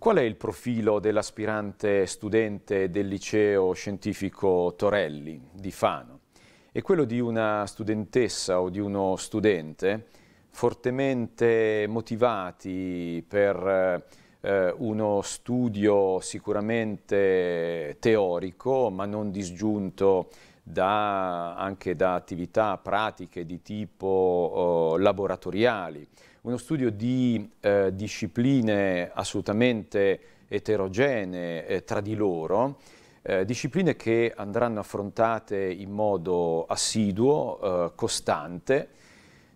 Qual è il profilo dell'aspirante studente del liceo scientifico Torelli di Fano? È quello di una studentessa o di uno studente fortemente motivati per eh, uno studio sicuramente teorico ma non disgiunto da, anche da attività pratiche di tipo eh, laboratoriali, uno studio di eh, discipline assolutamente eterogenee eh, tra di loro, eh, discipline che andranno affrontate in modo assiduo, eh, costante,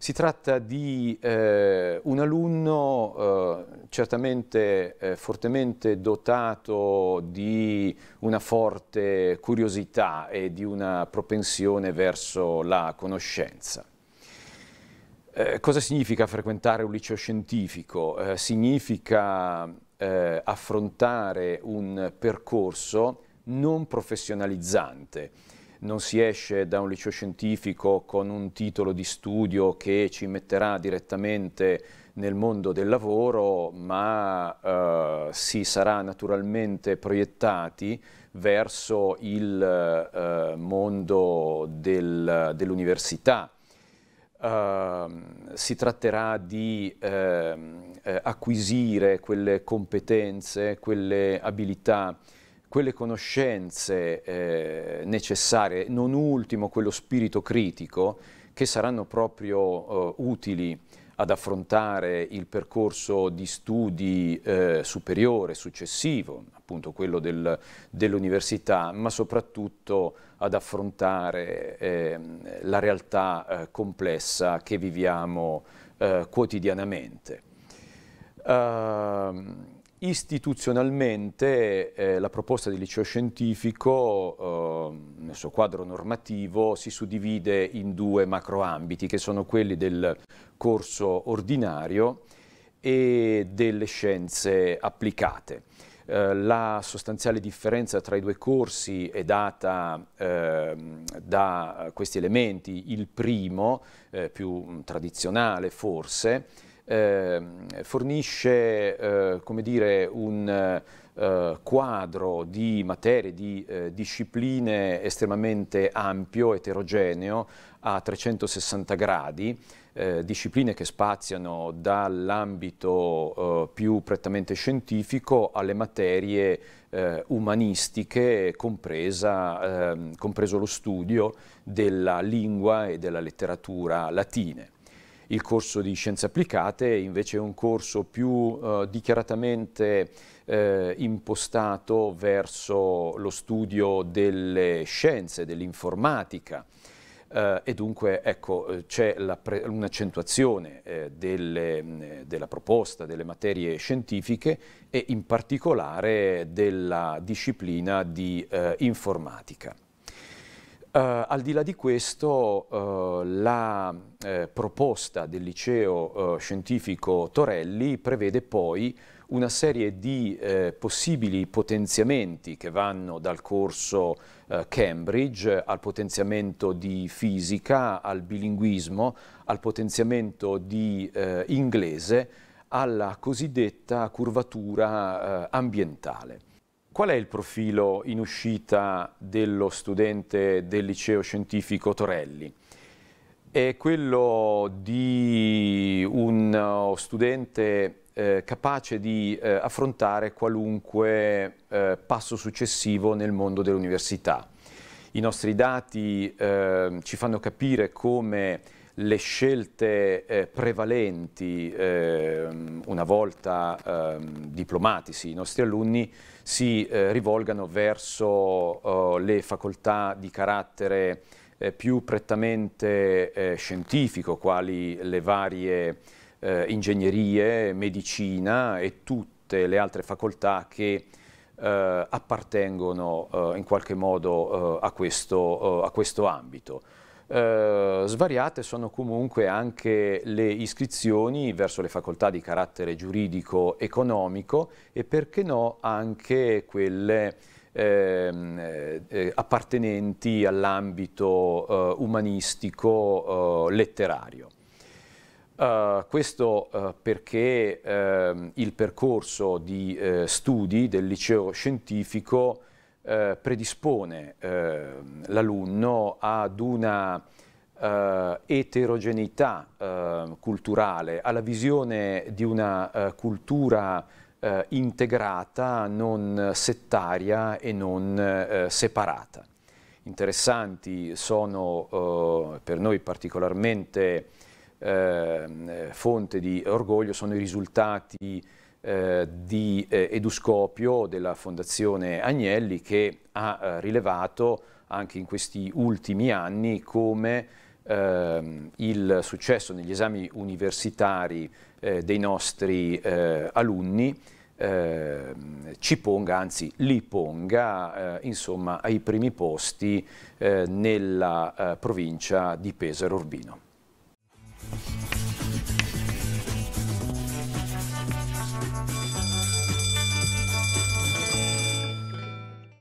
si tratta di eh, un alunno eh, certamente eh, fortemente dotato di una forte curiosità e di una propensione verso la conoscenza. Eh, cosa significa frequentare un liceo scientifico? Eh, significa eh, affrontare un percorso non professionalizzante non si esce da un liceo scientifico con un titolo di studio che ci metterà direttamente nel mondo del lavoro, ma eh, si sarà naturalmente proiettati verso il eh, mondo del, dell'università. Eh, si tratterà di ehm, eh, acquisire quelle competenze, quelle abilità quelle conoscenze eh, necessarie, non ultimo quello spirito critico, che saranno proprio eh, utili ad affrontare il percorso di studi eh, superiore, successivo, appunto quello del, dell'università, ma soprattutto ad affrontare ehm, la realtà eh, complessa che viviamo eh, quotidianamente. Uh, Istituzionalmente eh, la proposta di liceo scientifico eh, nel suo quadro normativo si suddivide in due macroambiti che sono quelli del corso ordinario e delle scienze applicate. Eh, la sostanziale differenza tra i due corsi è data ehm, da questi elementi. Il primo, eh, più tradizionale forse, eh, fornisce eh, come dire, un eh, quadro di materie, di eh, discipline estremamente ampio, eterogeneo, a 360 gradi, eh, discipline che spaziano dall'ambito eh, più prettamente scientifico alle materie umanistiche, compresa, ehm, compreso lo studio della lingua e della letteratura latine il corso di scienze applicate invece è un corso più eh, dichiaratamente eh, impostato verso lo studio delle scienze, dell'informatica. Uh, e dunque ecco, eh, c'è un'accentuazione eh, della proposta delle materie scientifiche e in particolare della disciplina di eh, informatica. Uh, al di là di questo, uh, la eh, proposta del liceo uh, scientifico Torelli prevede poi una serie di eh, possibili potenziamenti che vanno dal corso eh, Cambridge al potenziamento di fisica, al bilinguismo, al potenziamento di inglese, alla cosiddetta curvatura ambientale. Qual è il profilo in uscita dello studente del liceo scientifico Torelli? È quello di uno uh, studente eh, capace di eh, affrontare qualunque eh, passo successivo nel mondo dell'università. I nostri dati ci fanno capire come le scelte eh, prevalenti eh, una volta eh, diplomatici i nostri alunni si eh, rivolgano verso oh, le facoltà di carattere eh, più prettamente eh, scientifico, quali le varie ingegnerie, medicina e tutte le altre facoltà che appartengono in qualche modo a questo, a questo ambito. Eh, svariate sono comunque anche le iscrizioni verso le facoltà di carattere giuridico-economico e perché no anche quelle ehm, eh, eh, appartenenti all'ambito eh, umanistico-letterario. Eh, uh, questo uh, perché uh, il percorso di studi del liceo scientifico predispone Ehm, l'alunno ad una eh, eterogeneità eh, culturale, alla visione di una eh, cultura eh, integrata, non settaria e non eh, separata. Interessanti sono eh, per noi particolarmente ehm, fonte di orgoglio, sono i risultati di Eduscopio della Fondazione Agnelli che ha rilevato anche in questi ultimi anni come ehm, il successo negli esami universitari eh, dei nostri eh, alunni eh, ci ponga, anzi li ponga, eh, insomma, ai primi posti eh, nella eh, provincia di Pesaro Urbino.